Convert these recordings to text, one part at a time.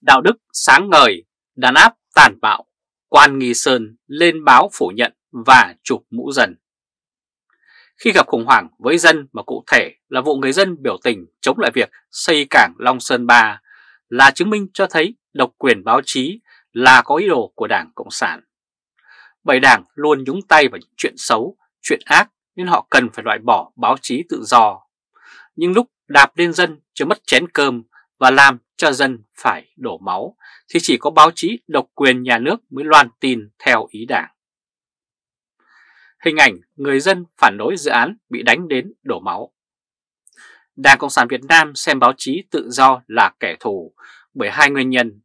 đạo đức sáng ngời, đàn áp tàn bạo, quan nghi sơn lên báo phủ nhận và chụp mũ dần. Khi gặp khủng hoảng với dân mà cụ thể là vụ người dân biểu tình chống lại việc xây cảng Long Sơn 3 là chứng minh cho thấy độc quyền báo chí là có ý đồ của Đảng Cộng sản. Bảy đảng luôn nhúng tay vào những chuyện xấu, chuyện ác nên họ cần phải loại bỏ báo chí tự do. Nhưng lúc đạp lên dân chứ mất chén cơm và làm cho dân phải đổ máu thì chỉ có báo chí độc quyền nhà nước mới loan tin theo ý đảng. Hình ảnh người dân phản đối dự án bị đánh đến đổ máu. Đảng Cộng sản Việt Nam xem báo chí tự do là kẻ thù bởi hai nguyên nhân.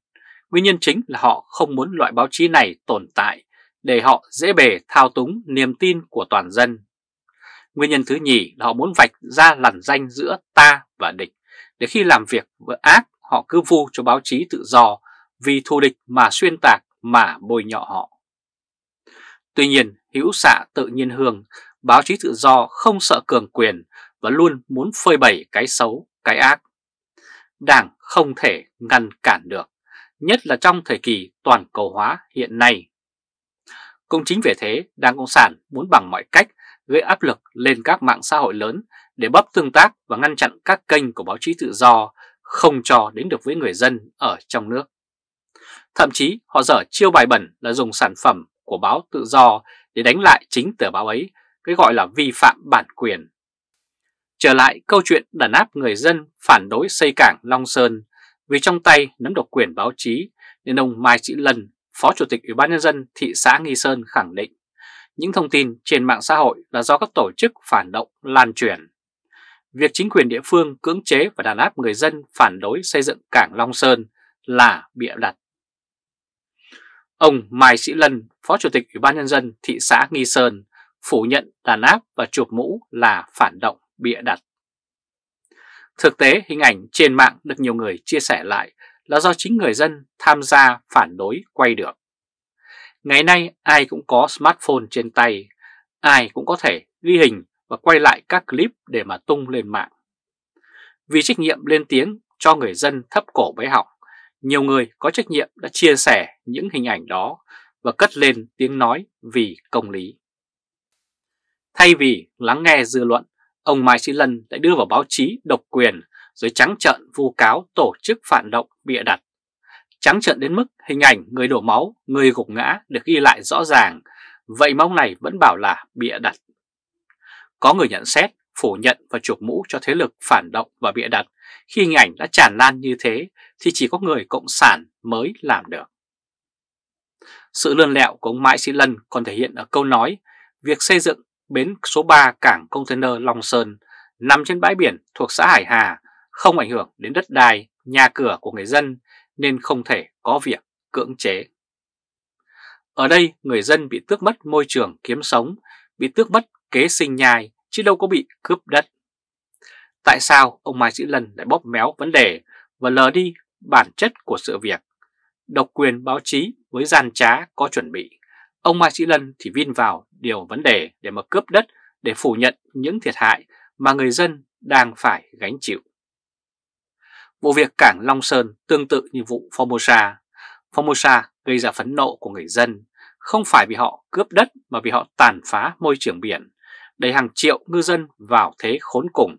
Nguyên nhân chính là họ không muốn loại báo chí này tồn tại để họ dễ bề thao túng niềm tin của toàn dân. Nguyên nhân thứ nhì là họ muốn vạch ra lằn danh giữa ta và địch để khi làm việc với ác họ cứ vu cho báo chí tự do vì thù địch mà xuyên tạc mà bôi nhọ họ. Tuy nhiên, hữu xạ tự nhiên hương, báo chí tự do không sợ cường quyền và luôn muốn phơi bày cái xấu, cái ác. Đảng không thể ngăn cản được, nhất là trong thời kỳ toàn cầu hóa hiện nay. Cũng chính vì thế, Đảng Cộng sản muốn bằng mọi cách gây áp lực lên các mạng xã hội lớn để bấp tương tác và ngăn chặn các kênh của báo chí tự do không trò đến được với người dân ở trong nước. Thậm chí họ dở chiêu bài bẩn là dùng sản phẩm của báo tự do để đánh lại chính tờ báo ấy, cái gọi là vi phạm bản quyền. Trở lại câu chuyện đàn áp người dân phản đối xây cảng Long Sơn vì trong tay nắm độc quyền báo chí nên ông Mai Sĩ Lân, Phó Chủ tịch Ủy ban Nhân dân thị xã Nghi Sơn khẳng định những thông tin trên mạng xã hội là do các tổ chức phản động lan truyền việc chính quyền địa phương cưỡng chế và đàn áp người dân phản đối xây dựng cảng Long Sơn là bịa đặt. Ông Mai Sĩ Lân, Phó Chủ tịch Ủy ban Nhân dân thị xã Nghi Sơn, phủ nhận đàn áp và chụp mũ là phản động bịa đặt. Thực tế, hình ảnh trên mạng được nhiều người chia sẻ lại là do chính người dân tham gia phản đối quay được. Ngày nay, ai cũng có smartphone trên tay, ai cũng có thể ghi hình và quay lại các clip để mà tung lên mạng. Vì trách nhiệm lên tiếng cho người dân thấp cổ bế họng, nhiều người có trách nhiệm đã chia sẻ những hình ảnh đó và cất lên tiếng nói vì công lý. Thay vì lắng nghe dư luận, ông Mai Sĩ Lân lại đưa vào báo chí độc quyền rồi trắng trợn vu cáo tổ chức phản động bịa đặt. Trắng trợn đến mức hình ảnh người đổ máu, người gục ngã được ghi lại rõ ràng, vậy mong này vẫn bảo là bịa đặt. Có người nhận xét, phủ nhận và chuộc mũ cho thế lực phản động và bịa đặt khi hình ảnh đã tràn lan như thế thì chỉ có người Cộng sản mới làm được. Sự lươn lẹo của ông Mãi Sĩ Lân còn thể hiện ở câu nói việc xây dựng bến số 3 cảng container Long Sơn nằm trên bãi biển thuộc xã Hải Hà không ảnh hưởng đến đất đai, nhà cửa của người dân nên không thể có việc cưỡng chế. Ở đây người dân bị tước mất môi trường kiếm sống, bị tước mất kế sinh nhai, chứ đâu có bị cướp đất. Tại sao ông Mai Sĩ Lân lại bóp méo vấn đề và lờ đi bản chất của sự việc? Độc quyền báo chí với gian trá có chuẩn bị, ông Mai Sĩ Lân thì vin vào điều vấn đề để mà cướp đất để phủ nhận những thiệt hại mà người dân đang phải gánh chịu. Vụ việc cảng Long Sơn tương tự như vụ Formosa. Formosa gây ra phấn nộ của người dân, không phải vì họ cướp đất mà vì họ tàn phá môi trường biển, đẩy hàng triệu ngư dân vào thế khốn cùng.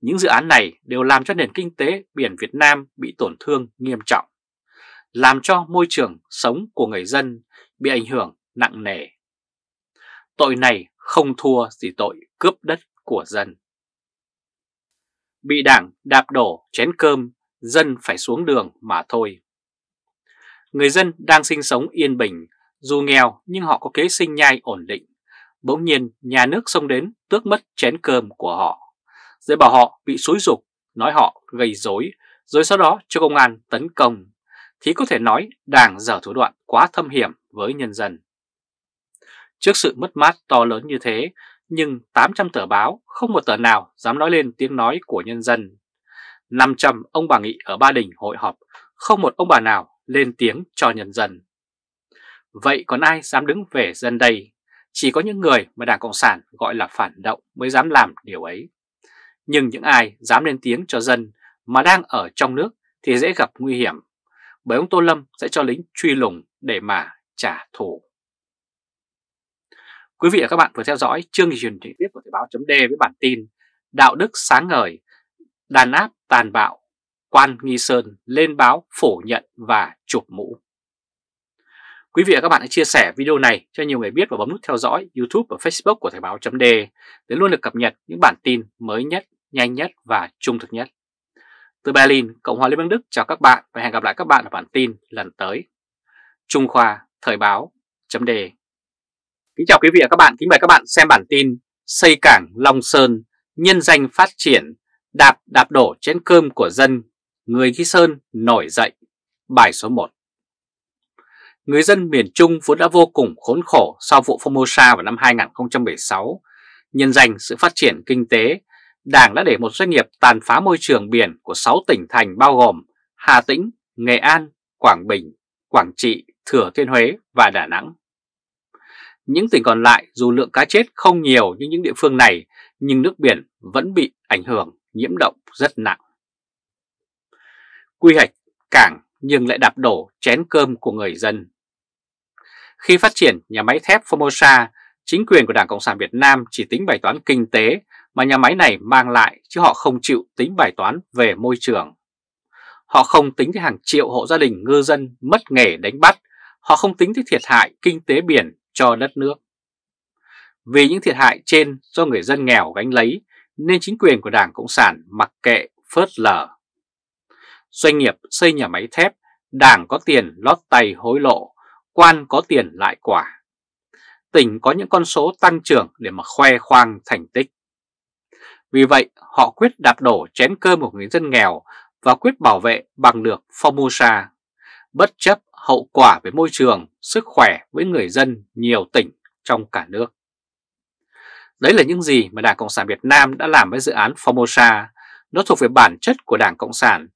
Những dự án này đều làm cho nền kinh tế biển Việt Nam bị tổn thương nghiêm trọng, làm cho môi trường sống của người dân bị ảnh hưởng nặng nề. Tội này không thua gì tội cướp đất của dân. Bị đảng đạp đổ chén cơm, dân phải xuống đường mà thôi. Người dân đang sinh sống yên bình, dù nghèo nhưng họ có kế sinh nhai ổn định bỗng nhiên nhà nước xông đến tước mất chén cơm của họ, rồi bảo họ bị xúi dục, nói họ gây dối, rồi sau đó cho công an tấn công, thì có thể nói đảng dở thủ đoạn quá thâm hiểm với nhân dân. Trước sự mất mát to lớn như thế, nhưng 800 tờ báo không một tờ nào dám nói lên tiếng nói của nhân dân. 500 ông bà nghị ở Ba Đình hội họp, không một ông bà nào lên tiếng cho nhân dân. Vậy còn ai dám đứng về dân đây? Chỉ có những người mà Đảng Cộng sản gọi là phản động mới dám làm điều ấy. Nhưng những ai dám lên tiếng cho dân mà đang ở trong nước thì dễ gặp nguy hiểm, bởi ông Tô Lâm sẽ cho lính truy lùng để mà trả thù. Quý vị và các bạn vừa theo dõi chương trình trực tiếp của Thời báo .d với bản tin Đạo đức sáng ngời, đàn áp tàn bạo, quan nghi sơn lên báo phủ nhận và chụp mũ. Quý vị và các bạn hãy chia sẻ video này cho nhiều người biết và bấm nút theo dõi YouTube và Facebook của Thời báo .de để luôn được cập nhật những bản tin mới nhất, nhanh nhất và trung thực nhất. Từ Berlin, Cộng hòa Liên bang Đức chào các bạn và hẹn gặp lại các bạn ở bản tin lần tới. Trung Khoa, Thời báo .de Kính chào quý vị và các bạn, kính mời các bạn xem bản tin Xây cảng Long Sơn, nhân danh phát triển, đạp đạp đổ chén cơm của dân, người Ghi Sơn nổi dậy, bài số 1 người dân miền Trung vốn đã vô cùng khốn khổ sau vụ Formosa vào năm 2016. Nhân danh sự phát triển kinh tế, Đảng đã để một doanh nghiệp tàn phá môi trường biển của 6 tỉnh thành bao gồm Hà Tĩnh, Nghệ An, Quảng Bình, Quảng Trị, Thừa Thiên Huế và Đà Nẵng. Những tỉnh còn lại dù lượng cá chết không nhiều như những địa phương này, nhưng nước biển vẫn bị ảnh hưởng nhiễm động rất nặng. Quy hoạch cảng nhưng lại đạp đổ chén cơm của người dân. Khi phát triển nhà máy thép Formosa, chính quyền của Đảng Cộng sản Việt Nam chỉ tính bài toán kinh tế mà nhà máy này mang lại chứ họ không chịu tính bài toán về môi trường. Họ không tính tới hàng triệu hộ gia đình ngư dân mất nghề đánh bắt, họ không tính tới thiệt hại kinh tế biển cho đất nước. Vì những thiệt hại trên do người dân nghèo gánh lấy nên chính quyền của Đảng Cộng sản mặc kệ phớt lờ doanh nghiệp xây nhà máy thép, đảng có tiền lót tay hối lộ, quan có tiền lại quả. Tỉnh có những con số tăng trưởng để mà khoe khoang thành tích. Vì vậy, họ quyết đạp đổ chén cơm của người dân nghèo và quyết bảo vệ bằng được Formosa, bất chấp hậu quả với môi trường, sức khỏe với người dân nhiều tỉnh trong cả nước. Đấy là những gì mà Đảng Cộng sản Việt Nam đã làm với dự án Formosa. Nó thuộc về bản chất của Đảng Cộng sản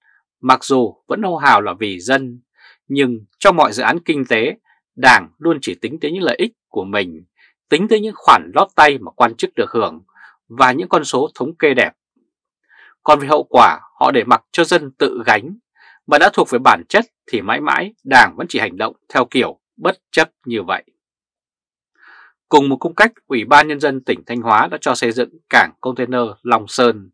mặc dù vẫn hô hào là vì dân, nhưng trong mọi dự án kinh tế, Đảng luôn chỉ tính tới những lợi ích của mình, tính tới những khoản lót tay mà quan chức được hưởng và những con số thống kê đẹp. Còn về hậu quả, họ để mặc cho dân tự gánh, mà đã thuộc về bản chất thì mãi mãi Đảng vẫn chỉ hành động theo kiểu bất chấp như vậy. Cùng một cung cách, Ủy ban Nhân dân tỉnh Thanh Hóa đã cho xây dựng cảng container Long Sơn,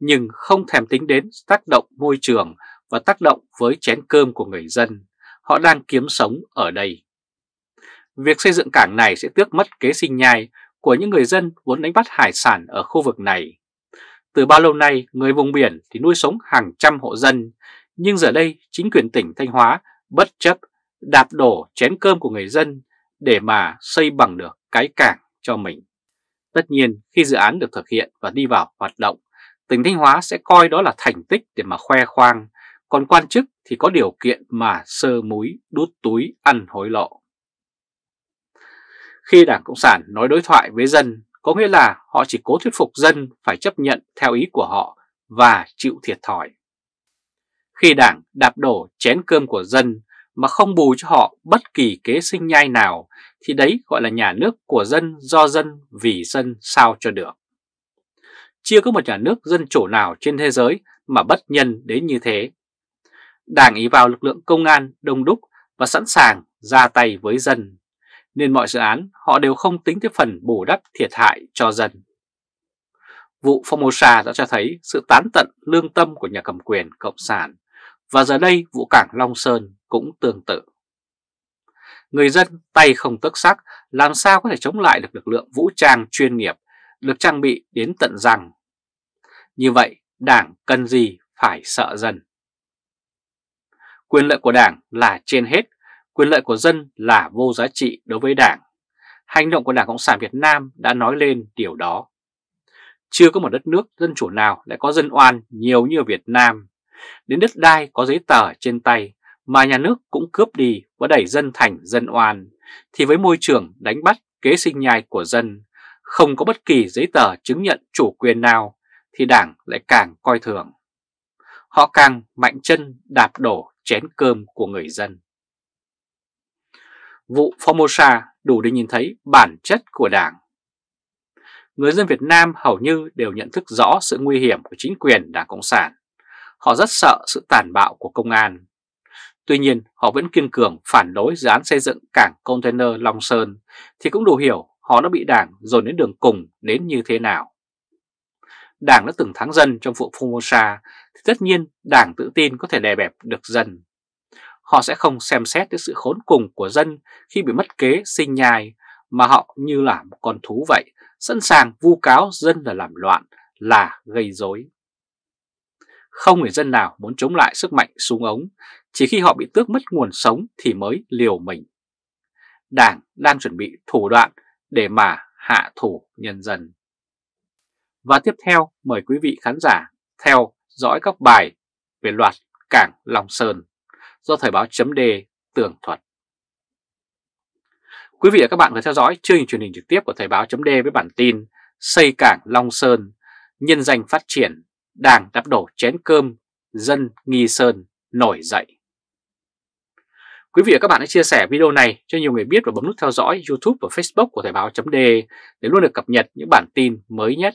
nhưng không thèm tính đến tác động môi trường và tác động với chén cơm của người dân. Họ đang kiếm sống ở đây. Việc xây dựng cảng này sẽ tước mất kế sinh nhai của những người dân muốn đánh bắt hải sản ở khu vực này. Từ bao lâu nay, người vùng biển thì nuôi sống hàng trăm hộ dân, nhưng giờ đây chính quyền tỉnh Thanh Hóa bất chấp đạp đổ chén cơm của người dân để mà xây bằng được cái cảng cho mình. Tất nhiên, khi dự án được thực hiện và đi vào hoạt động, tỉnh Thanh Hóa sẽ coi đó là thành tích để mà khoe khoang, còn quan chức thì có điều kiện mà sơ múi, đút túi, ăn hối lộ. Khi Đảng Cộng sản nói đối thoại với dân, có nghĩa là họ chỉ cố thuyết phục dân phải chấp nhận theo ý của họ và chịu thiệt thòi. Khi Đảng đạp đổ chén cơm của dân mà không bù cho họ bất kỳ kế sinh nhai nào thì đấy gọi là nhà nước của dân do dân vì dân sao cho được. Chưa có một nhà nước dân chủ nào trên thế giới mà bất nhân đến như thế. Đảng ý vào lực lượng công an đông đúc và sẵn sàng ra tay với dân, nên mọi dự án họ đều không tính tới phần bù đắp thiệt hại cho dân. Vụ Formosa đã cho thấy sự tán tận lương tâm của nhà cầm quyền Cộng sản, và giờ đây vụ cảng Long Sơn cũng tương tự. Người dân tay không tức sắc làm sao có thể chống lại được lực lượng vũ trang chuyên nghiệp, được trang bị đến tận răng? Như vậy, Đảng cần gì phải sợ dân? Quyền lợi của Đảng là trên hết, quyền lợi của dân là vô giá trị đối với Đảng. Hành động của Đảng Cộng sản Việt Nam đã nói lên điều đó. Chưa có một đất nước dân chủ nào lại có dân oan nhiều như ở Việt Nam. Đến đất đai có giấy tờ trên tay mà nhà nước cũng cướp đi và đẩy dân thành dân oan, thì với môi trường đánh bắt kế sinh nhai của dân, không có bất kỳ giấy tờ chứng nhận chủ quyền nào thì Đảng lại càng coi thường. Họ càng mạnh chân đạp đổ chén cơm của người dân. Vụ Formosa đủ để nhìn thấy bản chất của Đảng. Người dân Việt Nam hầu như đều nhận thức rõ sự nguy hiểm của chính quyền Đảng Cộng sản. Họ rất sợ sự tàn bạo của công an. Tuy nhiên, họ vẫn kiên cường phản đối dự án xây dựng cảng container Long Sơn thì cũng đủ hiểu họ đã bị đảng dồn đến đường cùng đến như thế nào. Đảng đã từng thắng dân trong vụ Formosa thì tất nhiên Đảng tự tin có thể đè bẹp được dân. Họ sẽ không xem xét đến sự khốn cùng của dân khi bị mất kế sinh nhai mà họ như là một con thú vậy, sẵn sàng vu cáo dân là làm loạn, là gây rối. Không người dân nào muốn chống lại sức mạnh súng ống, chỉ khi họ bị tước mất nguồn sống thì mới liều mình. Đảng đang chuẩn bị thủ đoạn để mà hạ thủ nhân dân. Và tiếp theo mời quý vị khán giả theo dõi các bài về loạt Cảng Long Sơn do Thời báo chấm đề tường thuật. Quý vị và các bạn vừa theo dõi chương trình truyền hình trực tiếp của Thời báo chấm với bản tin Xây Cảng Long Sơn, nhân danh phát triển, đảng đắp đổ chén cơm, dân nghi sơn nổi dậy. Quý vị và các bạn hãy chia sẻ video này cho nhiều người biết và bấm nút theo dõi YouTube và Facebook của Thời báo.de để luôn được cập nhật những bản tin mới nhất,